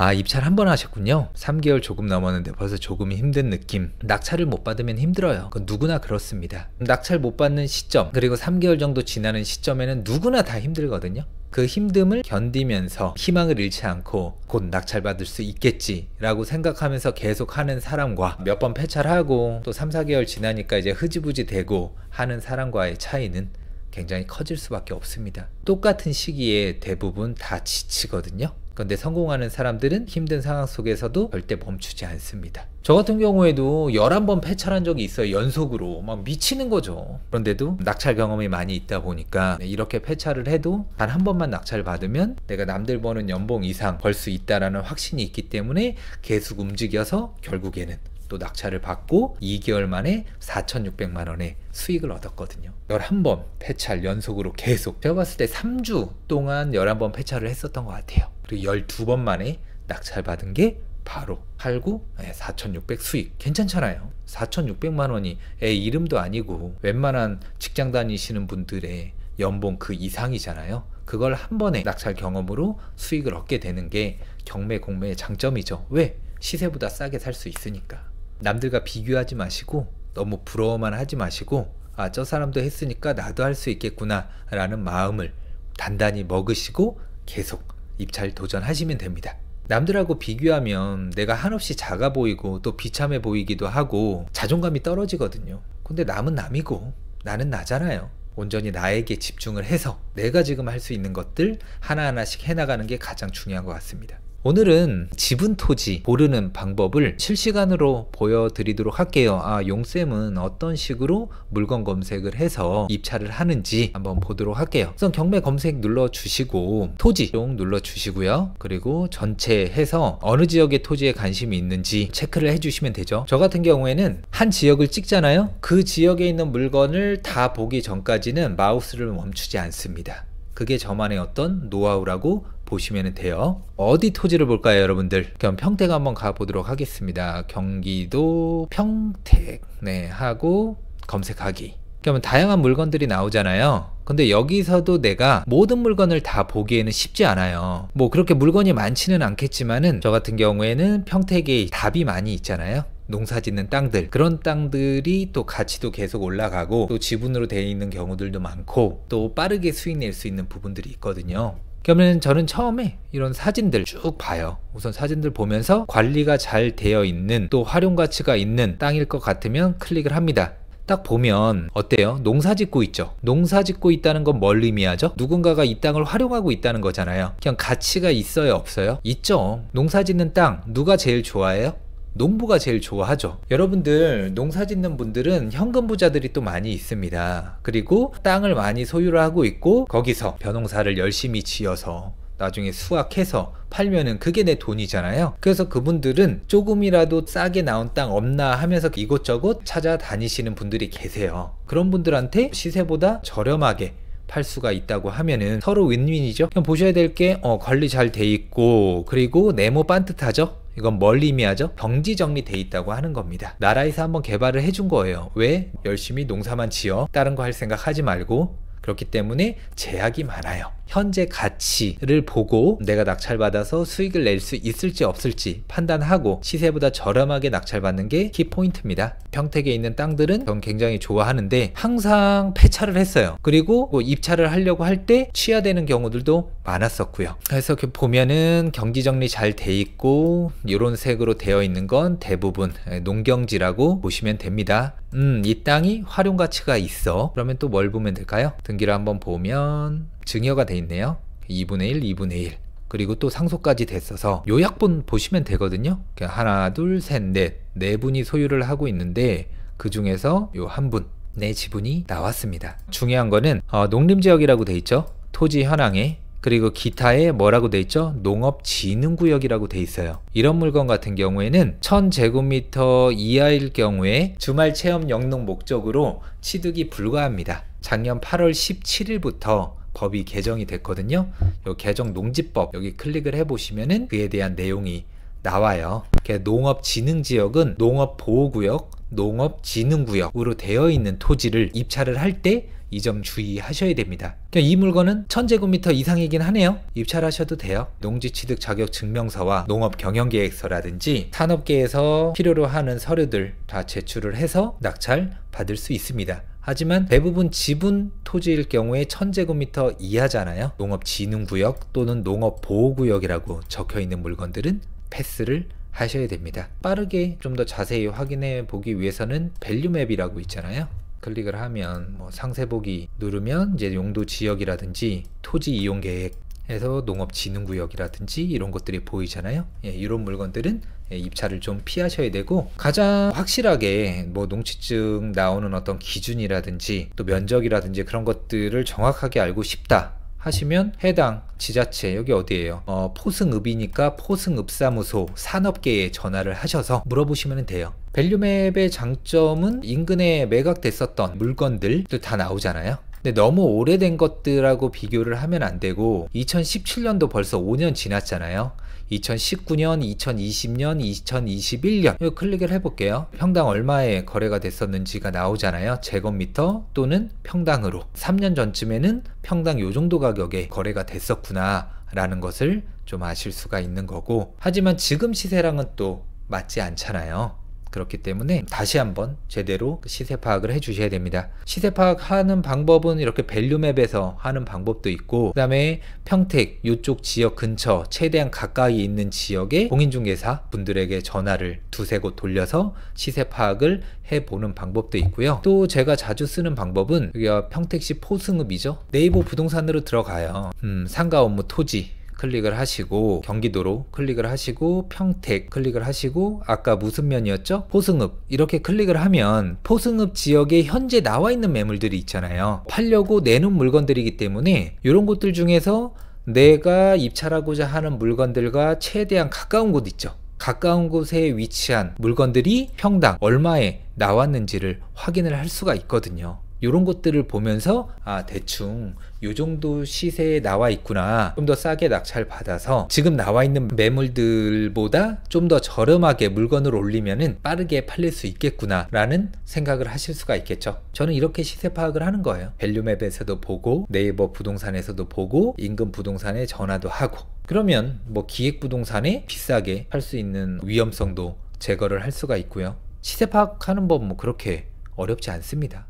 아 입찰 한 번 하셨군요 3개월 조금 넘었는데 벌써 조금 힘든 느낌 낙찰을 못 받으면 힘들어요 그건 누구나 그렇습니다 낙찰 못 받는 시점 그리고 3개월 정도 지나는 시점에는 누구나 다 힘들거든요 그 힘듦을 견디면서 희망을 잃지 않고 곧 낙찰받을 수 있겠지라고 생각하면서 계속 하는 사람과 몇 번 폐찰하고 또 3, 4개월 지나니까 이제 흐지부지 되고 하는 사람과의 차이는 굉장히 커질 수밖에 없습니다. 똑같은 시기에 대부분 다 지치거든요. 그런데 성공하는 사람들은 힘든 상황 속에서도 절대 멈추지 않습니다. 저 같은 경우에도 11번 패찰한 적이 있어요. 연속으로. 막 미치는 거죠. 그런데도 낙찰 경험이 많이 있다 보니까 네, 이렇게 패찰을 해도 단 한 번만 낙찰 받으면 내가 남들 버는 연봉 이상 벌 수 있다라는 확신이 있기 때문에 계속 움직여서 결국에는 또 낙찰을 받고 2개월 만에 4,600만 원의 수익을 얻었거든요. 11번 패찰 연속으로 계속 제가 봤을 때 3주 동안 11번 패찰을 했었던 것 같아요. 그리고 12번 만에 낙찰 받은 게 바로 8구 4,600 예, 수익 괜찮잖아요 4,600만 원이 애 이름도 아니고 웬만한 직장 다니시는 분들의 연봉 그 이상이잖아요 그걸 한 번에 낙찰 경험으로 수익을 얻게 되는 게 경매 공매의 장점이죠 왜? 시세보다 싸게 살 수 있으니까 남들과 비교하지 마시고 너무 부러워만 하지 마시고 아 저 사람도 했으니까 나도 할 수 있겠구나 라는 마음을 단단히 먹으시고 계속 입찰 도전하시면 됩니다. 남들하고 비교하면 내가 한없이 작아 보이고 또 비참해 보이기도 하고 자존감이 떨어지거든요. 근데 남은 남이고 나는 나잖아요. 온전히 나에게 집중을 해서 내가 지금 할 수 있는 것들 하나하나씩 해나가는 게 가장 중요한 것 같습니다. 오늘은 지분 토지 고르는 방법을 실시간으로 보여드리도록 할게요. 아, 용쌤은 어떤 식으로 물건 검색을 해서 입찰을 하는지 한번 보도록 할게요. 우선 경매 검색 눌러주시고 토지 용 눌러주시고요. 그리고 전체 해서 어느 지역의 토지에 관심이 있는지 체크를 해주시면 되죠. 저 같은 경우에는 한 지역을 찍잖아요. 그 지역에 있는 물건을 다 보기 전까지는 마우스를 멈추지 않습니다. 그게 저만의 어떤 노하우라고 보시면 돼요 어디 토지를 볼까요 여러분들 그럼 평택 한번 가보도록 하겠습니다 경기도 평택 네 하고 검색하기 그러면 다양한 물건들이 나오잖아요 근데 여기서도 내가 모든 물건을 다 보기에는 쉽지 않아요 뭐 그렇게 물건이 많지는 않겠지만은 저 같은 경우에는 평택에 답이 많이 있잖아요 농사 짓는 땅들 그런 땅들이 또 가치도 계속 올라가고 또 지분으로 되어 있는 경우들도 많고 또 빠르게 수익 낼 수 있는 부분들이 있거든요 그러면 저는 처음에 이런 사진들 쭉 봐요. 우선 사진들 보면서 관리가 잘 되어 있는 또 활용 가치가 있는 땅일 것 같으면 클릭을 합니다. 딱 보면 어때요? 농사 짓고 있죠. 농사 짓고 있다는 건 뭘 의미하죠? 누군가가 이 땅을 활용하고 있다는 거잖아요. 그냥 가치가 있어요, 없어요? 있죠. 농사 짓는 땅 누가 제일 좋아해요? 농부가 제일 좋아하죠 여러분들 농사 짓는 분들은 현금 부자들이 또 많이 있습니다 그리고 땅을 많이 소유를 하고 있고 거기서 벼농사를 열심히 지어서 나중에 수확해서 팔면은 그게 내 돈이잖아요 그래서 그분들은 조금이라도 싸게 나온 땅 없나 하면서 이곳저곳 찾아다니시는 분들이 계세요 그런 분들한테 시세보다 저렴하게 팔 수가 있다고 하면은 서로 윈윈이죠 그냥 보셔야 될게 어, 관리 잘 돼 있고 그리고 네모 반듯하죠 이건 뭘 의미하죠? 병지 정리돼 있다고 하는 겁니다. 나라에서 한번 개발을 해준 거예요. 왜? 열심히 농사만 지어 다른 거 할 생각 하지 말고 그렇기 때문에 제약이 많아요. 현재 가치를 보고 내가 낙찰받아서 수익을 낼 수 있을지 없을지 판단하고 시세보다 저렴하게 낙찰받는 게 키포인트입니다. 평택에 있는 땅들은 전 굉장히 좋아하는데 항상 폐차를 했어요. 그리고 뭐 입찰을 하려고 할 때 취하되는 경우들도 많았었고요. 그래서 이렇게 그 보면은 경기 정리 잘 돼 있고 이런 색으로 되어 있는 건 대부분 농경지라고 보시면 됩니다. 음, 이 땅이 활용 가치가 있어. 그러면 또 뭘 보면 될까요? 등기를 한번 보면 증여가 돼 있네요. 2분의 1, 2분의 1. 그리고 또 상속까지 됐어서 요약본 보시면 되거든요. 하나, 둘, 셋, 넷. 네 분이 소유를 하고 있는데 그 중에서 요 한 분, 내 네 지분이 나왔습니다. 중요한 거는 어, 농림지역이라고 돼 있죠. 토지 현황에 그리고 기타에 뭐라고 돼 있죠? 농업진흥구역이라고 돼 있어요. 이런 물건 같은 경우에는 1000제곱미터 이하일 경우에 주말 체험 영농 목적으로 취득이 불가합니다. 작년 8월 17일부터 법이 개정이 됐거든요. 요 개정 농지법 여기 클릭을 해보시면은 그에 대한 내용이 나와요. 이렇게 농업진흥지역은 농업보호구역, 농업진흥구역으로 되어 있는 토지를 입찰을 할 때 이 점 주의하셔야 됩니다. 그러니까 이 물건은 1000제곱미터 이상이긴 하네요. 입찰하셔도 돼요. 농지취득 자격 증명서와 농업경영계획서라든지 산업계에서 필요로 하는 서류들 다 제출을 해서 낙찰 받을 수 있습니다. 하지만 대부분 지분 토지일 경우에 1000제곱미터 이하잖아요. 농업진흥구역 또는 농업보호구역이라고 적혀있는 물건들은 패스를 하셔야 됩니다. 빠르게 좀 더 자세히 확인해 보기 위해서는 밸류맵이라고 있잖아요. 클릭을 하면 뭐 상세 보기 누르면 이제 용도 지역이라든지 토지 이용 계획 해서 농업진흥구역이라든지 이런 것들이 보이잖아요. 예, 이런 물건들은 예, 입찰을 좀 피하셔야 되고 가장 확실하게 뭐 농취증 나오는 어떤 기준이라든지 또 면적이라든지 그런 것들을 정확하게 알고 싶다 하시면 해당 지자체 여기 어디예요 어, 포승읍이니까 포승읍사무소 산업계에 전화를 하셔서 물어보시면 돼요 밸류맵의 장점은 인근에 매각됐었던 물건들 도다 나오잖아요 근데 너무 오래된 것들하고 비교를 하면 안 되고 2017년도 벌써 5년 지났잖아요. 2019년, 2020년, 2021년 여기 클릭을 해볼게요. 평당 얼마에 거래가 됐었는지가 나오잖아요. 제곱미터 또는 평당으로 3년 전쯤에는 평당 요 정도 가격에 거래가 됐었구나 라는 것을 좀 아실 수가 있는 거고 하지만 지금 시세랑은 또 맞지 않잖아요. 그렇기 때문에 다시 한번 제대로 시세 파악을 해 주셔야 됩니다. 시세 파악하는 방법은 이렇게 밸류맵에서 하는 방법도 있고 그 다음에 평택 이쪽 지역 근처 최대한 가까이 있는 지역에 공인중개사 분들에게 전화를 두세 곳 돌려서 시세 파악을 해보는 방법도 있고요. 또 제가 자주 쓰는 방법은 여기가 평택시 포승읍이죠. 네이버 부동산으로 들어가요. 음, 상가 업무 토지 클릭을 하시고 경기도로 클릭을 하시고 평택 클릭을 하시고 아까 무슨 면이었죠? 포승읍 이렇게 클릭을 하면 포승읍 지역에 현재 나와 있는 매물들이 있잖아요 팔려고 내놓은 물건들이기 때문에 이런 곳들 중에서 내가 입찰하고자 하는 물건들과 최대한 가까운 곳 있죠 가까운 곳에 위치한 물건들이 평당 얼마에 나왔는지를 확인을 할 수가 있거든요 이런 것들을 보면서 아 대충 요 정도 시세에 나와 있구나 좀 더 싸게 낙찰 받아서 지금 나와 있는 매물들보다 좀 더 저렴하게 물건을 올리면은 빠르게 팔릴 수 있겠구나 라는 생각을 하실 수가 있겠죠 저는 이렇게 시세 파악을 하는 거예요 밸류맵에서도 보고 네이버 부동산에서도 보고 인근 부동산에 전화도 하고 그러면 뭐 기획 부동산에 비싸게 팔 수 있는 위험성도 제거를 할 수가 있고요 시세 파악하는 법 뭐 그렇게 어렵지 않습니다